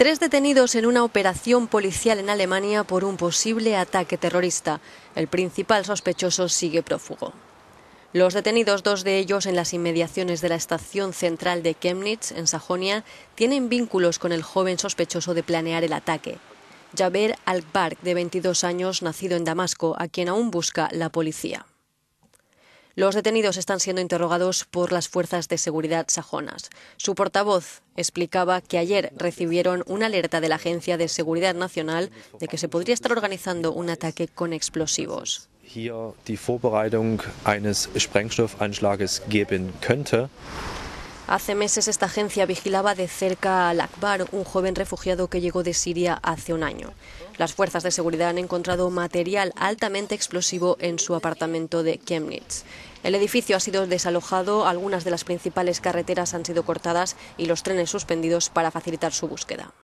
Tres detenidos en una operación policial en Alemania por un posible ataque terrorista. El principal sospechoso sigue prófugo. Los detenidos, dos de ellos en las inmediaciones de la estación central de Chemnitz, en Sajonia, tienen vínculos con el joven sospechoso de planear el ataque. Jaber al de 22 años, nacido en Damasco, a quien aún busca la policía. Los detenidos están siendo interrogados por las fuerzas de seguridad sajonas. Su portavoz explicaba que ayer recibieron una alerta de la Agencia de Seguridad Nacional de que se podría estar organizando un ataque con explosivos. Hace meses esta agencia vigilaba de cerca al Akbar, un joven refugiado que llegó de Siria hace un año. Las fuerzas de seguridad han encontrado material altamente explosivo en su apartamento de Chemnitz. El edificio ha sido desalojado, algunas de las principales carreteras han sido cortadas y los trenes suspendidos para facilitar su búsqueda.